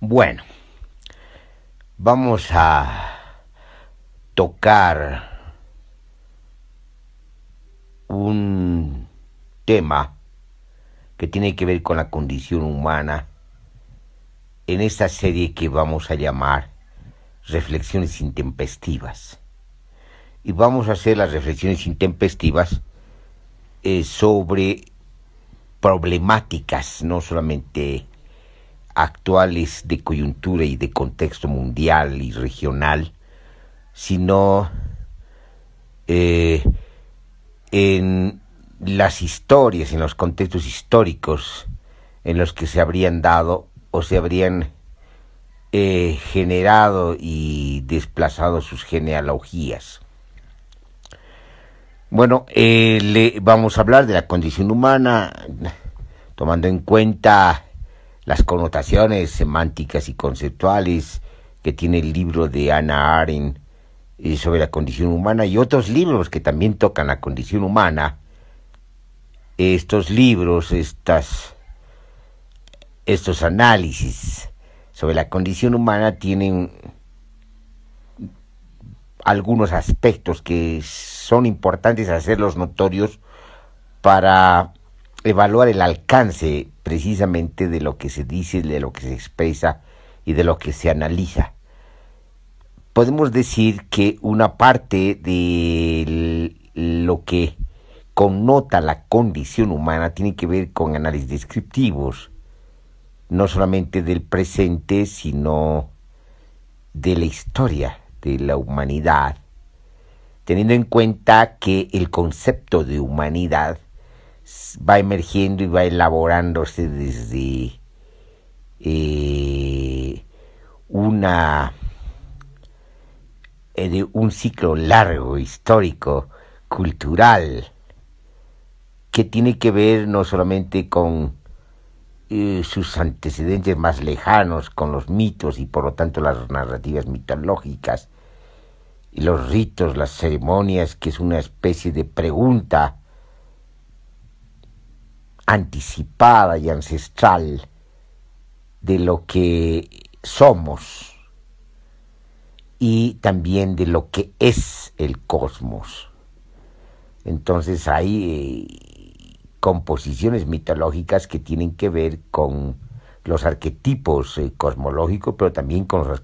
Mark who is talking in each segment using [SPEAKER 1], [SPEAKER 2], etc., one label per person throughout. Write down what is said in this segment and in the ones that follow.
[SPEAKER 1] Bueno, vamos a tocar un tema que tiene que ver con la condición humana en esta serie que vamos a llamar Reflexiones Intempestivas. Y vamos a hacer las reflexiones intempestivas eh, sobre problemáticas, no solamente actuales de coyuntura y de contexto mundial y regional, sino eh, en las historias, en los contextos históricos en los que se habrían dado o se habrían eh, generado y desplazado sus genealogías. Bueno, eh, le, vamos a hablar de la condición humana, tomando en cuenta las connotaciones semánticas y conceptuales que tiene el libro de Anna Arendt eh, sobre la condición humana y otros libros que también tocan la condición humana, estos libros, estas, estos análisis sobre la condición humana tienen algunos aspectos que son importantes hacerlos notorios para evaluar el alcance precisamente de lo que se dice, de lo que se expresa y de lo que se analiza. Podemos decir que una parte de lo que connota la condición humana tiene que ver con análisis descriptivos, no solamente del presente, sino de la historia de la humanidad, teniendo en cuenta que el concepto de humanidad va emergiendo y va elaborándose desde eh, una eh, de un ciclo largo, histórico, cultural, que tiene que ver no solamente con eh, sus antecedentes más lejanos, con los mitos y por lo tanto las narrativas mitológicas, y los ritos, las ceremonias, que es una especie de pregunta anticipada y ancestral de lo que somos y también de lo que es el cosmos. Entonces hay eh, composiciones mitológicas que tienen que ver con los arquetipos eh, cosmológicos, pero también con los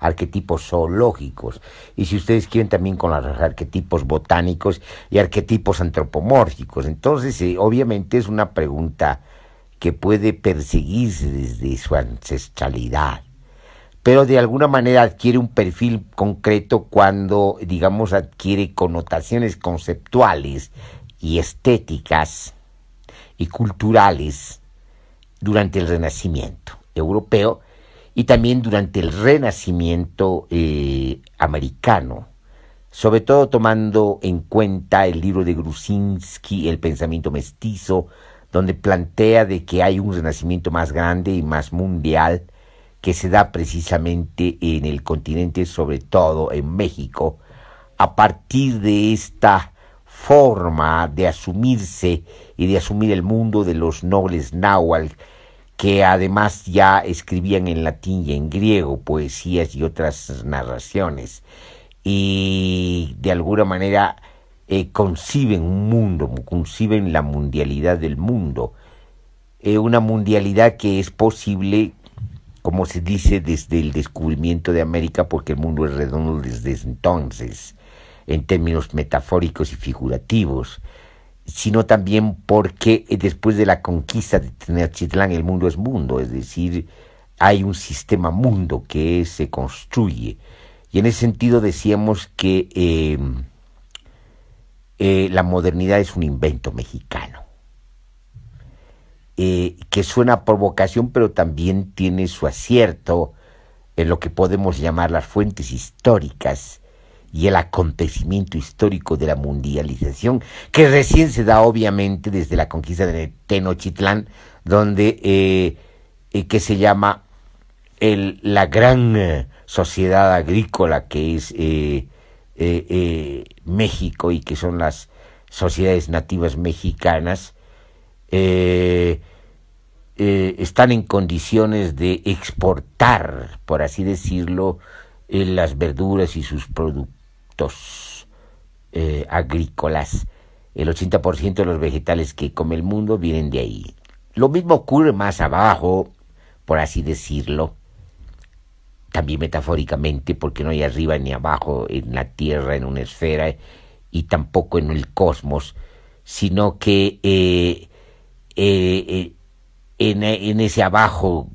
[SPEAKER 1] arquetipos, zoológicos. Y si ustedes quieren, también con los arquetipos botánicos y arquetipos antropomórficos. Entonces, eh, obviamente es una pregunta que puede perseguirse desde su ancestralidad, pero de alguna manera adquiere un perfil concreto cuando, digamos, adquiere connotaciones conceptuales y estéticas y culturales durante el Renacimiento europeo y también durante el Renacimiento eh, americano, sobre todo tomando en cuenta el libro de Grusinski, El pensamiento mestizo, donde plantea de que hay un renacimiento más grande y más mundial que se da precisamente en el continente, sobre todo en México, a partir de esta forma de asumirse y de asumir el mundo de los nobles náhuatl que además ya escribían en latín y en griego poesías y otras narraciones, y de alguna manera eh, conciben un mundo, conciben la mundialidad del mundo, eh, una mundialidad que es posible, como se dice, desde el descubrimiento de América, porque el mundo es redondo desde entonces, en términos metafóricos y figurativos, sino también porque eh, después de la conquista de Tenochtitlán el mundo es mundo, es decir, hay un sistema mundo que se construye. Y en ese sentido decíamos que em, eh, la modernidad es un invento mexicano, eh, que suena por provocación, pero también tiene su acierto en lo que podemos llamar las fuentes históricas y el acontecimiento histórico de la mundialización, que recién se da obviamente desde la conquista de Tenochtitlán, donde eh, eh, que se llama la gran eh, sociedad agrícola que es México y que son las sociedades nativas mexicanas, están en condiciones de exportar, por así decirlo, las verduras y sus productos eh, agrícolas. El 80% de los vegetales que come el mundo vienen de ahí. Lo mismo ocurre más abajo, por así decirlo, también metafóricamente, porque no hay arriba ni abajo en la Tierra, en una esfera, y tampoco en el cosmos, sino que eh, eh, en ese abajo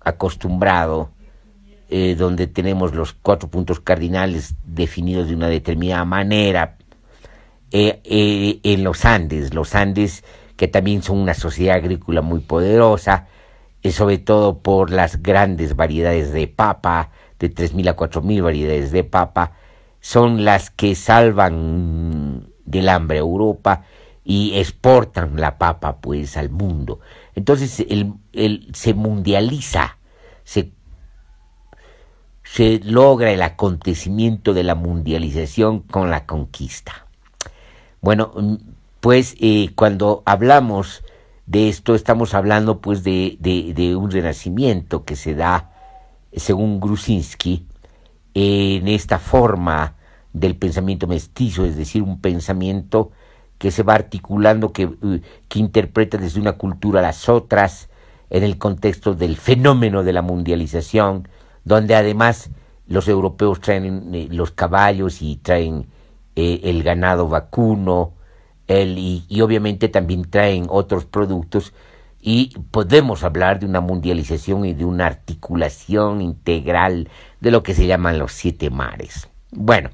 [SPEAKER 1] acostumbrado, eh, donde tenemos los cuatro puntos cardinales definidos de una determinada manera, eh, eh, en los Andes, los Andes que también son una sociedad agrícola muy poderosa, sobre todo por las grandes variedades de papa, de 3.000 a 4.000 variedades de papa, son las que salvan del hambre a Europa y exportan la papa pues al mundo. Entonces se mundializa, se se logra el acontecimiento de la mundialización con la conquista. Bueno, mm, pues eh, cuando hablamos de esto estamos hablando pues de, de, de un renacimiento que se da, según Grusinski, en esta forma del pensamiento mestizo, es decir, un pensamiento que se va articulando, que, eh, que interpreta desde una cultura a las otras, en el contexto del fenómeno de la mundialización, donde además los europeos traen eh, los caballos y traen eh, el ganado vacuno, y obviamente también traen otros productos y podemos hablar de una mundialización y de una articulación integral de lo que se llaman los siete mares. Bueno,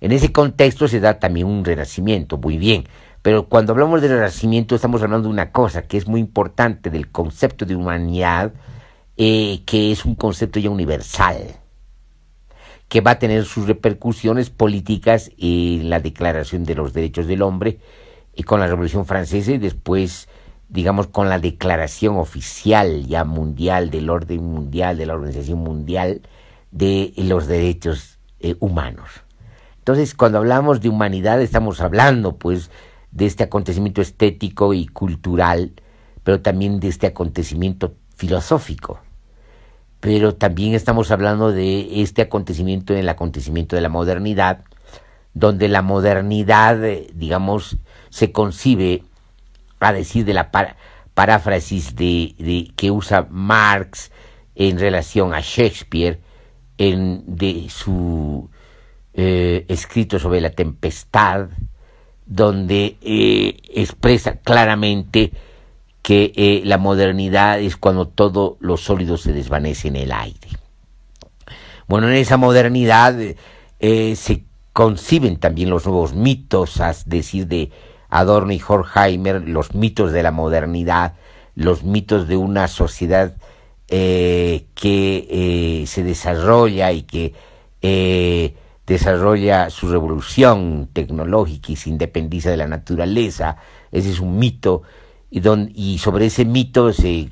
[SPEAKER 1] en ese contexto se da también un renacimiento, muy bien, pero cuando hablamos de renacimiento estamos hablando de una cosa que es muy importante, del concepto de humanidad, eh, que es un concepto ya universal, que va a tener sus repercusiones políticas en la Declaración de los Derechos del Hombre y eh, con la Revolución Francesa y después, digamos, con la declaración oficial ya mundial del orden mundial, de la Organización Mundial de los Derechos eh, Humanos. Entonces, cuando hablamos de humanidad, estamos hablando, pues, de este acontecimiento estético y cultural, pero también de este acontecimiento filosófico pero también estamos hablando de este acontecimiento, en el acontecimiento de la modernidad, donde la modernidad, eh, digamos, se concibe, a decir de la paráfrasis de, que usa Marx en relación a Shakespeare, en, de su eh, escrito sobre la tempestad, donde eh, expresa claramente que eh, la modernidad es cuando todo lo sólido se desvanece en el aire. Bueno, en esa modernidad eh, se conciben también los nuevos mitos, a decir de Adorno y Horkheimer, los mitos de la modernidad, los mitos de una sociedad eh, que se desarrolla y que desarrolla su revolución tecnológica y se independiza de la naturaleza. Ese es un mito y, don, y sobre ese mito se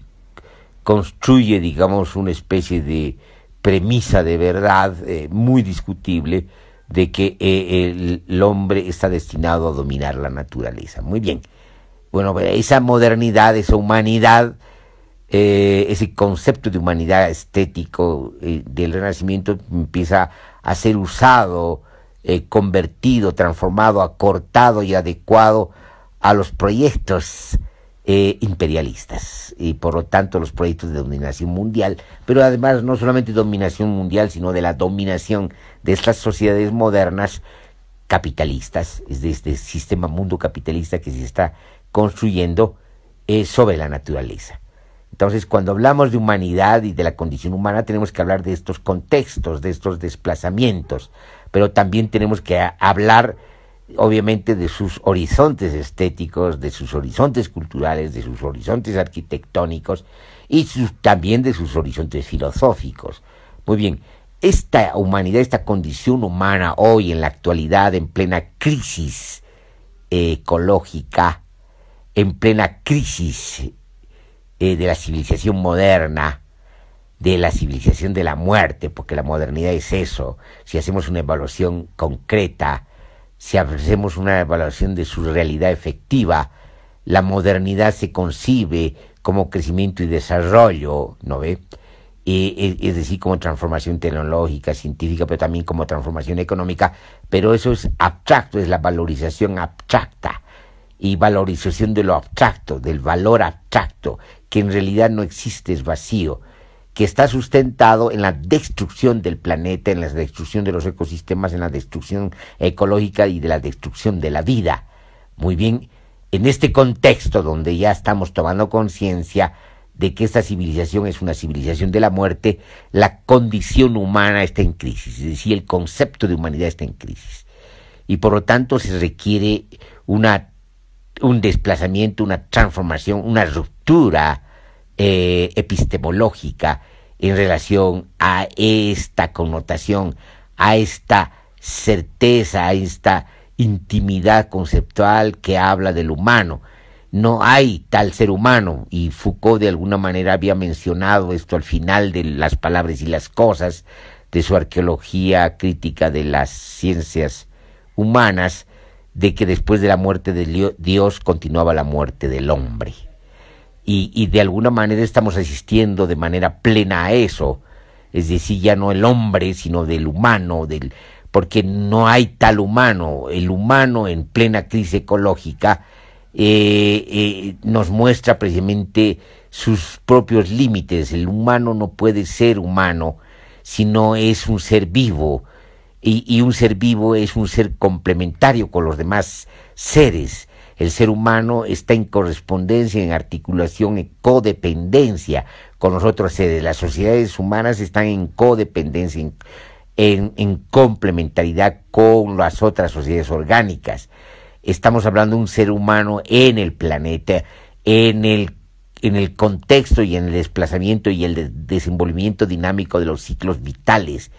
[SPEAKER 1] construye, digamos, una especie de premisa de verdad eh, muy discutible de que eh, el, hombre está destinado a dominar la naturaleza. Muy bien. Bueno, esa modernidad, esa humanidad, eh, ese concepto de humanidad estético del Renacimiento empieza a ser usado, convertido, transformado, acortado y adecuado a los proyectos eh, imperialistas y por lo tanto los proyectos de dominación mundial, pero además no solamente dominación mundial, sino de la dominación de estas sociedades modernas capitalistas, de este sistema mundo capitalista que se está construyendo eh, sobre la naturaleza. Entonces, cuando hablamos de humanidad y de la condición humana, tenemos que hablar de estos contextos, de estos desplazamientos, pero también tenemos que ah, hablar obviamente de sus horizontes estéticos, de sus horizontes culturales, de sus horizontes arquitectónicos y también de sus horizontes filosóficos. Muy bien, esta humanidad, esta condición humana hoy en la actualidad, en plena crisis eh, ecológica, en plena crisis eh, de la civilización moderna, de la civilización de la muerte, porque la modernidad es eso, si hacemos una evaluación concreta, si hacemos una evaluación de su realidad efectiva, la modernidad se concibe como crecimiento y desarrollo, ¿no ve? Eh, es decir, como transformación tecnológica, científica, pero también como transformación económica, pero eso es abstracto, es la valorización abstracta y valorización de lo abstracto, del valor abstracto, que en realidad no existe, es vacío que está sustentado en la destrucción del planeta, en la destrucción de los ecosistemas, en la destrucción ecológica y de la destrucción de la vida. Muy bien, en este contexto donde ya estamos tomando conciencia de que esta civilización es una civilización de la muerte, la condición humana está en crisis, es decir, el concepto de humanidad está en crisis. Y por lo tanto se requiere una, un desplazamiento, una transformación, una ruptura eh, epistemológica en relación a esta connotación, a esta certeza, a esta intimidad conceptual que habla del humano. No hay tal ser humano y Foucault de alguna manera había mencionado esto al final de las palabras y las cosas de su arqueología crítica de las ciencias humanas, de que después de la muerte de Dios continuaba la muerte del hombre y, de alguna manera estamos asistiendo de manera plena a eso, es decir, ya no el hombre, sino del humano, del, porque no hay tal humano, el humano en plena crisis ecológica eh, eh nos muestra precisamente sus propios límites, el humano no puede ser humano, sino es un ser vivo, y un ser vivo es un ser complementario con los demás seres, el ser humano está en correspondencia, en articulación, en codependencia con los otros seres. Las sociedades humanas están en codependencia, en, en, complementariedad con las otras sociedades orgánicas. Estamos hablando de un ser humano en el planeta, en el contexto y en el desplazamiento y el desenvolvimiento dinámico de los ciclos vitales.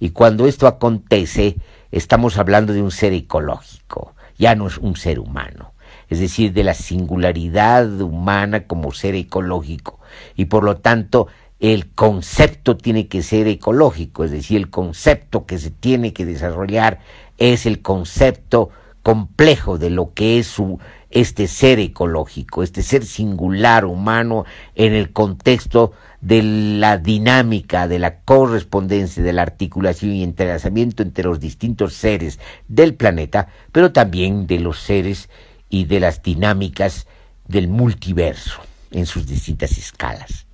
[SPEAKER 1] Y cuando esto acontece, estamos hablando de un ser ecológico, ya no es un ser humano es decir, de la singularidad humana como ser ecológico. Y por lo tanto, el concepto tiene que ser ecológico, es decir, el concepto que se tiene que desarrollar es el concepto complejo de lo que es este ser ecológico, este ser singular humano en el contexto de la dinámica, de la correspondencia, de la articulación y entrelazamiento entre los distintos seres del planeta, pero también de los seres y de las dinámicas del multiverso en sus distintas escalas.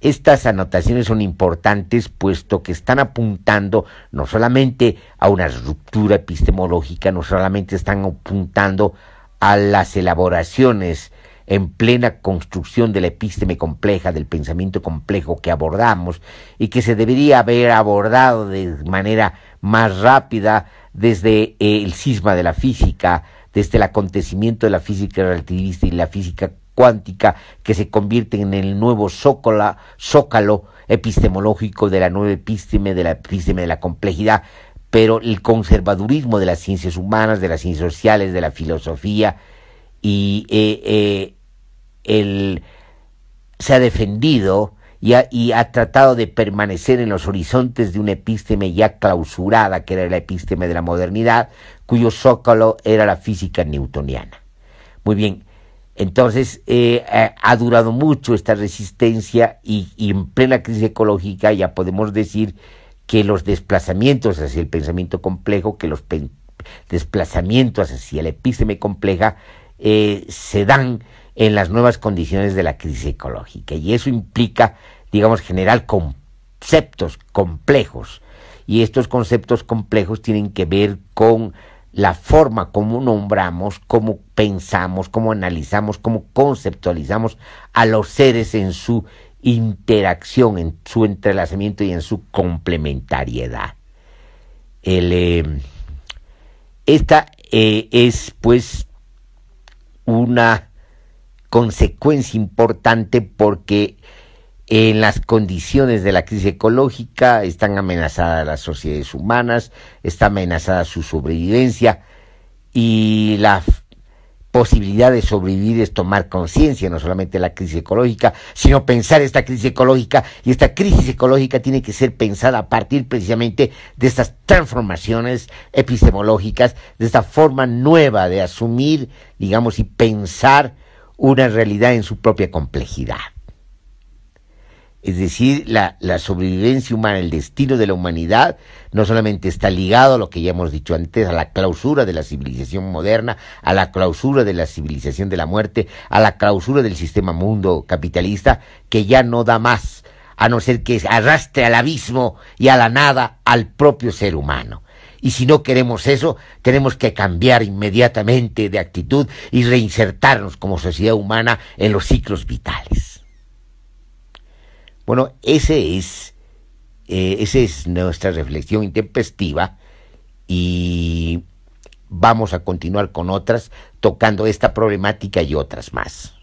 [SPEAKER 1] Estas anotaciones son importantes puesto que están apuntando no solamente a una ruptura epistemológica, no solamente están apuntando a las elaboraciones en plena construcción de la episteme compleja, del pensamiento complejo que abordamos y que se debería haber abordado de manera más rápida desde eh, el cisma de la física desde este, el acontecimiento de la física relativista y la física cuántica que se convierten en el nuevo zócalo epistemológico de la nueva epísteme, de la epísteme de la complejidad, pero el conservadurismo de las ciencias humanas, de las ciencias sociales, de la filosofía, y eh, eh, se ha defendido y ha, tratado de permanecer en los horizontes de una epísteme ya clausurada, que era la epísteme de la modernidad, cuyo zócalo era la física newtoniana. Muy bien, entonces eh, ha durado mucho esta resistencia y, en plena crisis ecológica ya podemos decir que los desplazamientos hacia el pensamiento complejo, que los desplazamientos hacia la epísteme compleja eh, se dan en las nuevas condiciones de la crisis ecológica. Y eso implica, digamos, generar conceptos complejos. Y estos conceptos complejos tienen que ver con la forma como nombramos, cómo pensamos, cómo analizamos, cómo conceptualizamos a los seres en su interacción, en su entrelazamiento y en su complementariedad. Eh, esta eh, es pues una consecuencia importante porque en las condiciones de la crisis ecológica están amenazadas las sociedades humanas, está amenazada su sobrevivencia y la posibilidad de sobrevivir es tomar conciencia no solamente de la crisis ecológica, sino pensar esta crisis ecológica y esta crisis ecológica tiene que ser pensada a partir precisamente de estas transformaciones epistemológicas, de esta forma nueva de asumir, digamos, y pensar una realidad en su propia complejidad. Es decir, la, sobrevivencia humana, el destino de la humanidad, no solamente está ligado a lo que ya hemos dicho antes, a la clausura de la civilización moderna, a la clausura de la civilización de la muerte, a la clausura del sistema mundo capitalista, que ya no da más a no ser que arrastre al abismo y a la nada al propio ser humano. Y si no queremos eso, tenemos que cambiar inmediatamente de actitud y reinsertarnos como sociedad humana en los ciclos vitales. Bueno, ese es, eh, esa es nuestra reflexión intempestiva y vamos a continuar con otras tocando esta problemática y otras más.